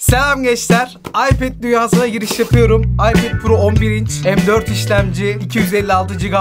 Selam gençler. iPad dünyasına giriş yapıyorum. iPad Pro 11 inç M4 işlemci 256 GB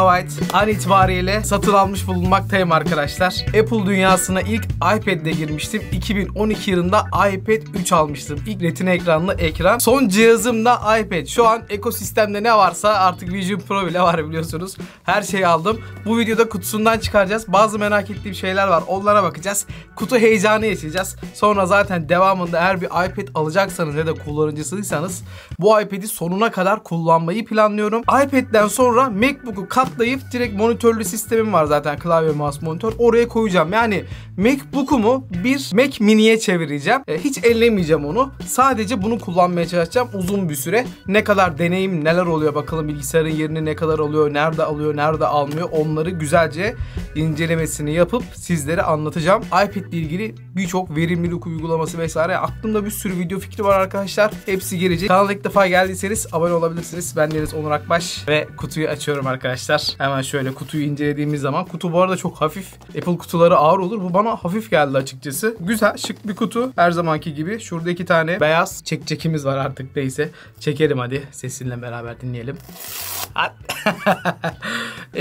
an itibariyle satın almış bulunmaktayım arkadaşlar. Apple dünyasına ilk iPad'le girmiştim. 2012 yılında iPad 3 almıştım. İlk retina ekranlı ekran. Son cihazım da iPad. Şu an ekosistemde ne varsa artık Vision Pro bile var biliyorsunuz. Her şeyi aldım. Bu videoda kutusundan çıkaracağız. Bazı merak ettiğim şeyler var. Onlara bakacağız. Kutu heyecanı yaşayacağız. Sonra zaten devamında her bir iPad alacağız alacaksanız ya da kullanıcısıysanız bu iPad'i sonuna kadar kullanmayı planlıyorum. iPad'den sonra MacBook'u katlayıp direkt monitörlü sistemim var zaten klavye mouse monitör oraya koyacağım. Yani MacBook'umu bir Mac mini'ye çevireceğim. E, hiç ellemeyeceğim onu. Sadece bunu kullanmaya çalışacağım uzun bir süre. Ne kadar deneyim neler oluyor bakalım bilgisayarın yerini ne kadar alıyor, nerede alıyor, nerede almıyor onları güzelce incelemesini yapıp sizlere anlatacağım. iPad ile ilgili birçok verimlilik uygulaması vesaire aklımda bir sürü video fikri var arkadaşlar. Hepsi gelecek. Kanala ilk defa geldiyseniz abone olabilirsiniz. Ben Deniz Onur Akbaş ve kutuyu açıyorum arkadaşlar. Hemen şöyle kutuyu incelediğimiz zaman. Kutu bu arada çok hafif. Apple kutuları ağır olur. Bu bana hafif geldi açıkçası. Güzel şık bir kutu. Her zamanki gibi. Şurada iki tane beyaz çek çekimiz var artık neyse. Çekelim hadi. Sesinle beraber dinleyelim.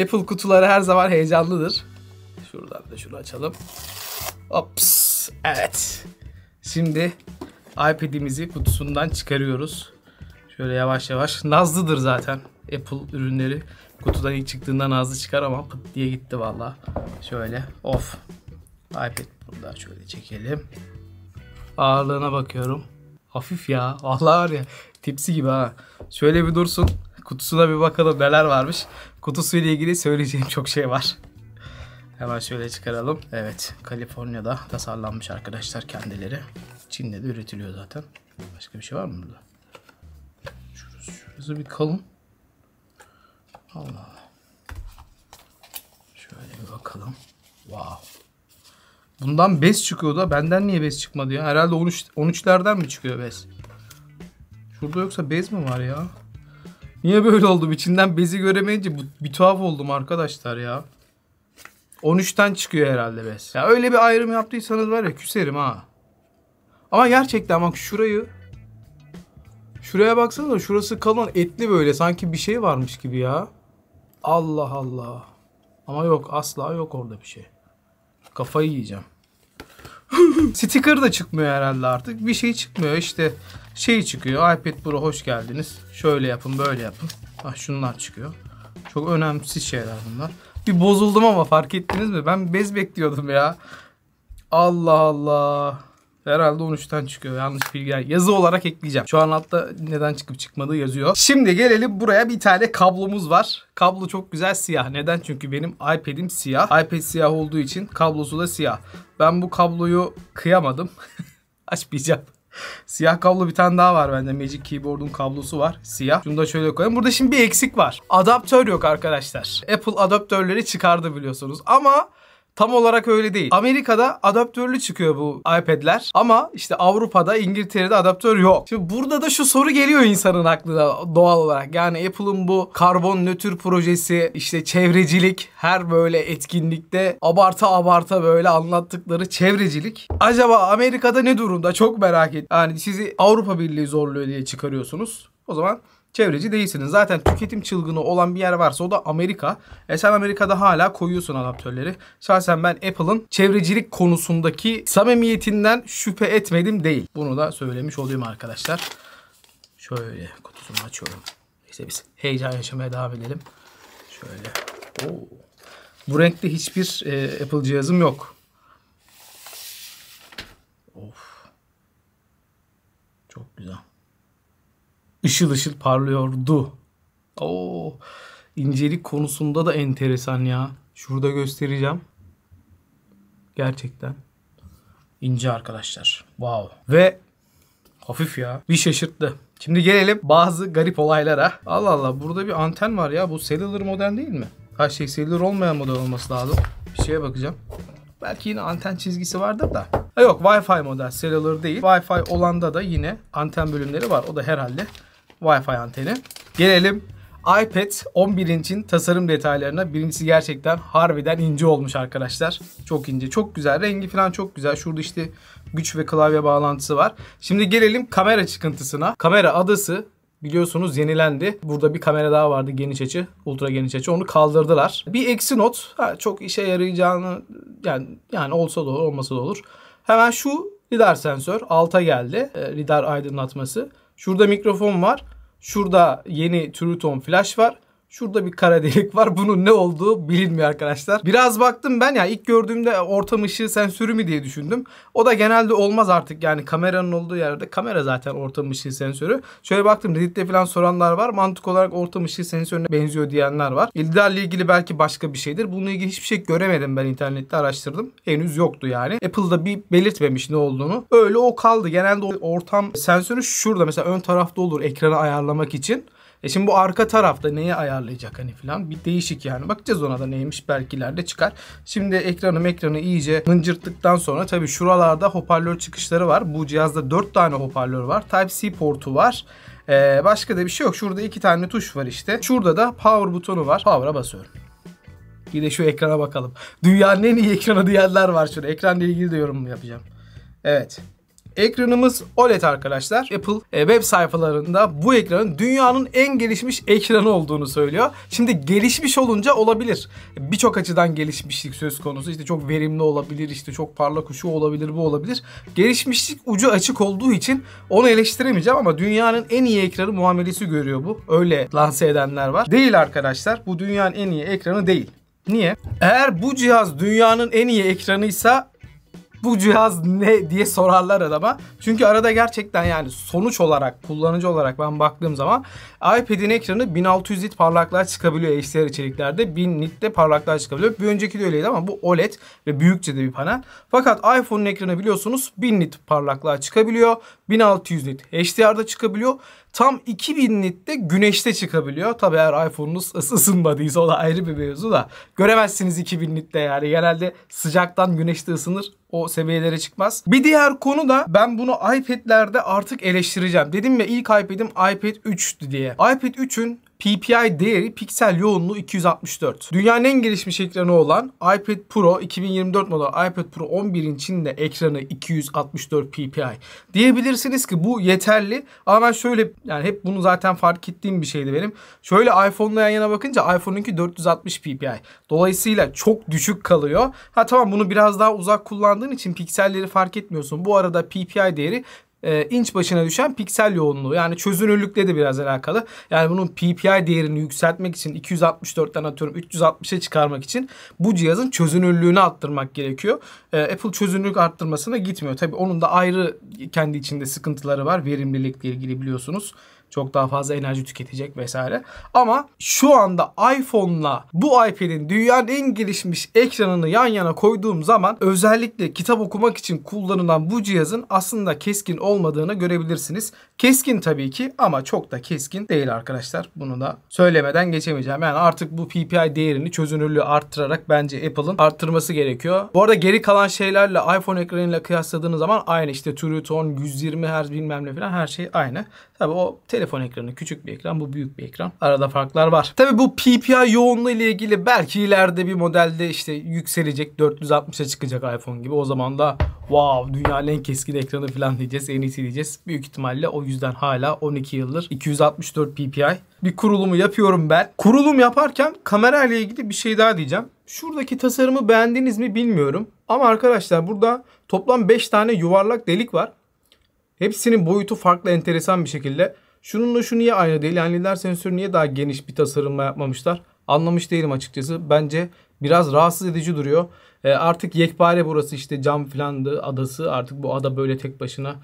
Apple kutuları her zaman heyecanlıdır. Şuradan da şunu açalım. Ops. Evet. Şimdi iPad'imizi kutusundan çıkarıyoruz. Şöyle yavaş yavaş. Nazlıdır zaten Apple ürünleri. Kutudan ilk çıktığında nazlı çıkar ama pıt diye gitti valla. Şöyle off. iPad burada şöyle çekelim. Ağırlığına bakıyorum. Hafif ya. Valla var ya. Tipsi gibi ha. Şöyle bir dursun. Kutusuna bir bakalım neler varmış. Kutusuyla ilgili söyleyeceğim çok şey var. Hemen şöyle çıkaralım. Evet, Kaliforniya'da tasarlanmış arkadaşlar kendileri. Çin'de de üretiliyor zaten. Başka bir şey var mı burada? Şurası, şurası bir kalın. Allah Allah. Şöyle bir bakalım. Wow. Bundan bez çıkıyor da benden niye bez çıkmadı ya? Herhalde 13 13'lerden mi çıkıyor bez? Şurada yoksa bez mi var ya? Niye böyle oldum? İçinden bezi göremeyince bir tuhaf oldum arkadaşlar ya. 13'ten çıkıyor herhalde bez. Ya öyle bir ayrım yaptıysanız var ya küserim ha. Ama gerçekten bak şurayı Şuraya baksana şurası kalın etli böyle sanki bir şey varmış gibi ya. Allah Allah. Ama yok asla yok orada bir şey. Kafayı yiyeceğim. Sticker da çıkmıyor herhalde artık. Bir şey çıkmıyor işte. Şey çıkıyor. iPad Pro hoş geldiniz. Şöyle yapın böyle yapın. Ah şunlar çıkıyor. Çok önemsiz şeyler bunlar. Bir bozuldum ama fark ettiniz mi? Ben bez bekliyordum ya. Allah Allah. Herhalde 13'ten çıkıyor. Yanlış bilgi. Yazı olarak ekleyeceğim. Şu an altta neden çıkıp çıkmadığı yazıyor. Şimdi gelelim buraya bir tane kablomuz var. Kablo çok güzel siyah. Neden? Çünkü benim iPad'im siyah. iPad siyah olduğu için kablosu da siyah. Ben bu kabloyu kıyamadım. Açmayacağım. Siyah kablo bir tane daha var bende. Magic Keyboard'un kablosu var. Siyah. Şunu da şöyle koyayım. Burada şimdi bir eksik var. Adaptör yok arkadaşlar. Apple adaptörleri çıkardı biliyorsunuz. Ama Tam olarak öyle değil. Amerika'da adaptörlü çıkıyor bu iPad'ler ama işte Avrupa'da, İngiltere'de adaptör yok. Şimdi burada da şu soru geliyor insanın aklına doğal olarak. Yani Apple'ın bu karbon nötr projesi, işte çevrecilik, her böyle etkinlikte abarta abarta böyle anlattıkları çevrecilik. Acaba Amerika'da ne durumda? Çok merak et. Yani sizi Avrupa Birliği zorluyor diye çıkarıyorsunuz. O zaman çevreci değilsiniz. Zaten tüketim çılgını olan bir yer varsa o da Amerika. E sen Amerika'da hala koyuyorsun adaptörleri. Şahsen ben Apple'ın çevrecilik konusundaki samimiyetinden şüphe etmedim değil. Bunu da söylemiş olayım arkadaşlar. Şöyle kutusunu açıyorum. Neyse biz heyecan yaşamaya devam edelim. Şöyle. Oo. Bu renkte hiçbir e, Apple cihazım yok. ışıl ışıl parlıyordu. Oo, incelik konusunda da enteresan ya. Şurada göstereceğim. Gerçekten ince arkadaşlar. Wow. Ve hafif ya. Bir şaşırttı. Şimdi gelelim bazı garip olaylara. Allah Allah burada bir anten var ya. Bu cellular modern değil mi? Her şey cellular olmayan model olması lazım. Bir şeye bakacağım. Belki yine anten çizgisi vardır da. Ha yok Wi-Fi model cellular değil. Wi-Fi olanda da yine anten bölümleri var. O da herhalde Wi-Fi anteni. Gelelim iPad 11 inçin tasarım detaylarına birincisi gerçekten harbiden ince olmuş arkadaşlar. Çok ince, çok güzel. Rengi falan çok güzel. Şurada işte güç ve klavye bağlantısı var. Şimdi gelelim kamera çıkıntısına. Kamera adası biliyorsunuz yenilendi. Burada bir kamera daha vardı geniş açı, ultra geniş açı. Onu kaldırdılar. Bir eksi not. Ha, çok işe yarayacağını yani yani olsa da olur, olmasa da olur. Hemen şu lidar sensör alta geldi. Ee, lidar aydınlatması. Şurada mikrofon var. Şurada yeni Truton flash var. Şurada bir kara delik var. Bunun ne olduğu bilinmiyor arkadaşlar. Biraz baktım ben ya ilk gördüğümde ortam ışığı sensörü mü diye düşündüm. O da genelde olmaz artık yani kameranın olduğu yerde kamera zaten ortam ışığı sensörü. Şöyle baktım Reddit'te falan soranlar var. Mantık olarak ortam ışığı sensörüne benziyor diyenler var. İlderle ilgili belki başka bir şeydir. Bununla ilgili hiçbir şey göremedim ben internette araştırdım. Henüz yoktu yani. Apple'da bir belirtmemiş ne olduğunu. Öyle o kaldı. Genelde ortam sensörü şurada mesela ön tarafta olur ekranı ayarlamak için. E şimdi bu arka tarafta neyi ayarlayacak hani filan bir değişik yani. Bakacağız ona da neymiş belki ileride çıkar. Şimdi ekranı ekranı iyice mıncırttıktan sonra tabii şuralarda hoparlör çıkışları var. Bu cihazda 4 tane hoparlör var. Type-C portu var. Ee, başka da bir şey yok. Şurada iki tane tuş var işte. Şurada da power butonu var. Power'a basıyorum. Bir de şu ekrana bakalım. Dünyanın en iyi ekranı diyenler var şurada. Ekranla ilgili de yorum yapacağım. Evet. Ekranımız OLED arkadaşlar. Apple e, web sayfalarında bu ekranın dünyanın en gelişmiş ekranı olduğunu söylüyor. Şimdi gelişmiş olunca olabilir. Birçok açıdan gelişmişlik söz konusu. İşte çok verimli olabilir, işte çok parlak şu olabilir, bu olabilir. Gelişmişlik ucu açık olduğu için onu eleştiremeyeceğim ama dünyanın en iyi ekranı muamelesi görüyor bu. Öyle lanse edenler var. Değil arkadaşlar. Bu dünyanın en iyi ekranı değil. Niye? Eğer bu cihaz dünyanın en iyi ekranıysa bu cihaz ne diye sorarlar adama. Çünkü arada gerçekten yani sonuç olarak, kullanıcı olarak ben baktığım zaman iPad'in ekranı 1600 nit parlaklığa çıkabiliyor HDR içeriklerde. 1000 nitte parlaklığa çıkabiliyor. Bir önceki de öyleydi ama bu OLED ve büyükçe de bir panel. Fakat iPhone'un ekranı biliyorsunuz 1000 nit parlaklığa çıkabiliyor 1600 nit HDR'da çıkabiliyor. Tam 2000 nitte güneşte çıkabiliyor. Tabi eğer iPhone'unuz ısınmadıysa o da ayrı bir mevzu da. Göremezsiniz 2000 nitte yani. Genelde sıcaktan güneşte ısınır. O seviyelere çıkmaz. Bir diğer konu da ben bunu iPad'lerde artık eleştireceğim. Dedim ya ilk iPad'im iPad 3'tü diye. iPad 3'ün PPI değeri piksel yoğunluğu 264. Dünyanın en gelişmiş ekranı olan iPad Pro 2024 model iPad Pro 11 inçinde ekranı 264 PPI. Diyebilirsiniz ki bu yeterli ama ben şöyle yani hep bunu zaten fark ettiğim bir şeydi benim. Şöyle iPhone'la yan yana bakınca iPhone'unki 460 PPI. Dolayısıyla çok düşük kalıyor. Ha tamam bunu biraz daha uzak kullandığın için pikselleri fark etmiyorsun. Bu arada PPI değeri e, inç başına düşen piksel yoğunluğu. Yani çözünürlükle de biraz alakalı. Yani bunun PPI değerini yükseltmek için 264'ten atıyorum 360'a çıkarmak için bu cihazın çözünürlüğünü arttırmak gerekiyor. E, Apple çözünürlük arttırmasına gitmiyor. Tabii onun da ayrı kendi içinde sıkıntıları var. Verimlilikle ilgili biliyorsunuz. Çok daha fazla enerji tüketecek vesaire. Ama şu anda iPhone'la bu iPad'in dünyanın en gelişmiş ekranını yan yana koyduğum zaman özellikle kitap okumak için kullanılan bu cihazın aslında keskin olmadığını görebilirsiniz. Keskin tabii ki ama çok da keskin değil arkadaşlar. Bunu da söylemeden geçemeyeceğim. Yani artık bu PPI değerini çözünürlüğü arttırarak bence Apple'ın arttırması gerekiyor. Bu arada geri kalan şeylerle iPhone ekranıyla kıyasladığınız zaman aynı işte True Tone, 120 Hz bilmem ne falan her şey aynı. Tabi o telefon ekranı küçük bir ekran, bu büyük bir ekran. Arada farklar var. Tabi bu PPI yoğunluğu ile ilgili belki ileride bir modelde işte yükselecek, 460'a çıkacak iPhone gibi. O zaman da wow dünyanın en keskin ekranı falan diyeceğiz, en iyisi diyeceğiz. Büyük ihtimalle o yüzden hala 12 yıldır 264 PPI. Bir kurulumu yapıyorum ben. Kurulum yaparken kamera ile ilgili bir şey daha diyeceğim. Şuradaki tasarımı beğendiniz mi bilmiyorum. Ama arkadaşlar burada toplam 5 tane yuvarlak delik var. Hepsinin boyutu farklı enteresan bir şekilde. Şununla şu niye aynı değil? Yani lider sensörü niye daha geniş bir tasarımla yapmamışlar? Anlamış değilim açıkçası. Bence biraz rahatsız edici duruyor. E, artık yekpare burası işte cam filandı adası. Artık bu ada böyle tek başına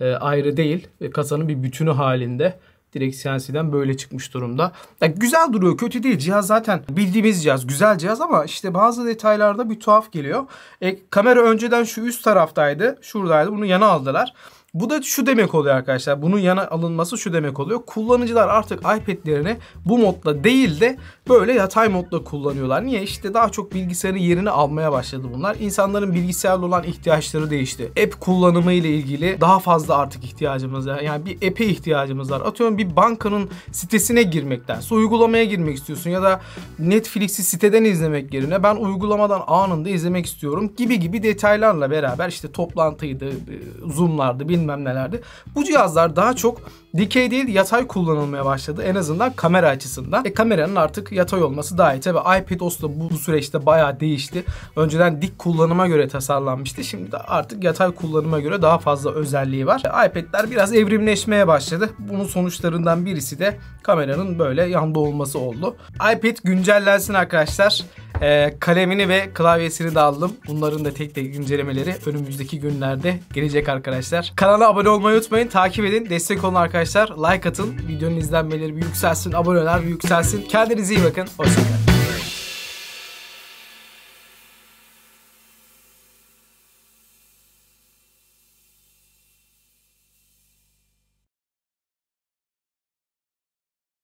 e, ayrı değil. E, kasanın bir bütünü halinde. Direkt CNC'den böyle çıkmış durumda. Ya, güzel duruyor. Kötü değil. Cihaz zaten bildiğimiz cihaz. Güzel cihaz ama işte bazı detaylarda bir tuhaf geliyor. E, kamera önceden şu üst taraftaydı. Şuradaydı. Bunu yana aldılar. Bu da şu demek oluyor arkadaşlar. Bunun yana alınması şu demek oluyor. Kullanıcılar artık iPad'lerini bu modla değil de böyle yatay modla kullanıyorlar. Niye? İşte daha çok bilgisayarın yerini almaya başladı bunlar. İnsanların bilgisayarla olan ihtiyaçları değişti. App kullanımı ile ilgili daha fazla artık ihtiyacımız var. Yani bir app'e ihtiyacımız var. Atıyorum bir bankanın sitesine girmekten, uygulamaya girmek istiyorsun ya da Netflix'i siteden izlemek yerine ben uygulamadan anında izlemek istiyorum gibi gibi detaylarla beraber işte toplantıydı, e, zoomlardı, bilmem nelerdi. Bu cihazlar daha çok dikey değil yatay kullanılmaya başladı. En azından kamera açısından. E, kameranın artık yatay olması daha iyi. Tabi os da bu süreçte bayağı değişti. Önceden dik kullanıma göre tasarlanmıştı. Şimdi de artık yatay kullanıma göre daha fazla özelliği var. E, iPad'ler biraz evrimleşmeye başladı. Bunun sonuçlarından birisi de kameranın böyle yanda olması oldu. iPad güncellensin arkadaşlar e, kalemini ve klavyesini de aldım. Bunların da tek tek incelemeleri önümüzdeki günlerde gelecek arkadaşlar. Kanala abone olmayı unutmayın. Takip edin. Destek olun arkadaşlar. Like atın. Videonun izlenmeleri bir yükselsin. Aboneler bir yükselsin. Kendinize iyi bakın. Hoşçakalın.